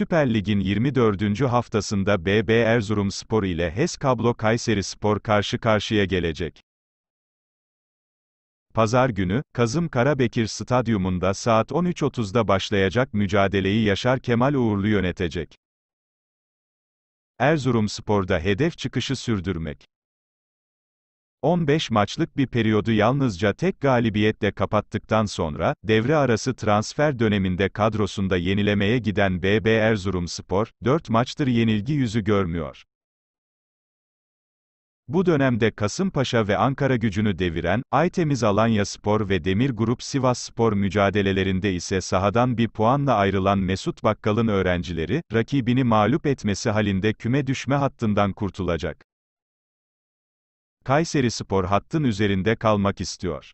Süper Lig'in 24. haftasında BB Erzurumspor ile HES Kablo Spor karşı karşıya gelecek. Pazar günü, Kazım Karabekir Stadyumunda saat 13.30'da başlayacak mücadeleyi Yaşar Kemal Uğurlu yönetecek. Erzurumspor'da hedef çıkışı sürdürmek. 15 maçlık bir periyodu yalnızca tek galibiyetle kapattıktan sonra, devre arası transfer döneminde kadrosunda yenilemeye giden BB Erzurumspor, 4 maçtır yenilgi yüzü görmüyor. Bu dönemde Kasımpaşa ve Ankara gücünü deviren, Aytemiz Alanya Spor ve Demir Grup Sivas Spor mücadelelerinde ise sahadan bir puanla ayrılan Mesut Bakkal'ın öğrencileri, rakibini mağlup etmesi halinde küme düşme hattından kurtulacak. Kayseri Spor hattın üzerinde kalmak istiyor.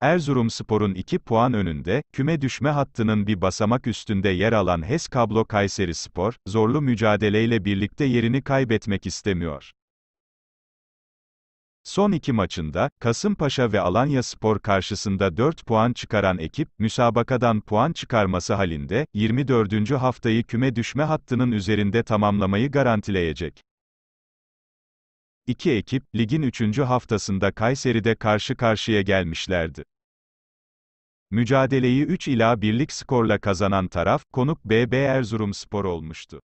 Erzurum Spor'un 2 puan önünde, küme düşme hattının bir basamak üstünde yer alan HES Kablo Kayseri Spor, zorlu mücadeleyle birlikte yerini kaybetmek istemiyor. Son iki maçında, Kasımpaşa ve Alanya Spor karşısında 4 puan çıkaran ekip, müsabakadan puan çıkarması halinde, 24. haftayı küme düşme hattının üzerinde tamamlamayı garantileyecek. İki ekip, ligin üçüncü haftasında Kayseri'de karşı karşıya gelmişlerdi. Mücadeleyi 3 ila birlik skorla kazanan taraf, konuk BB Erzurumspor olmuştu.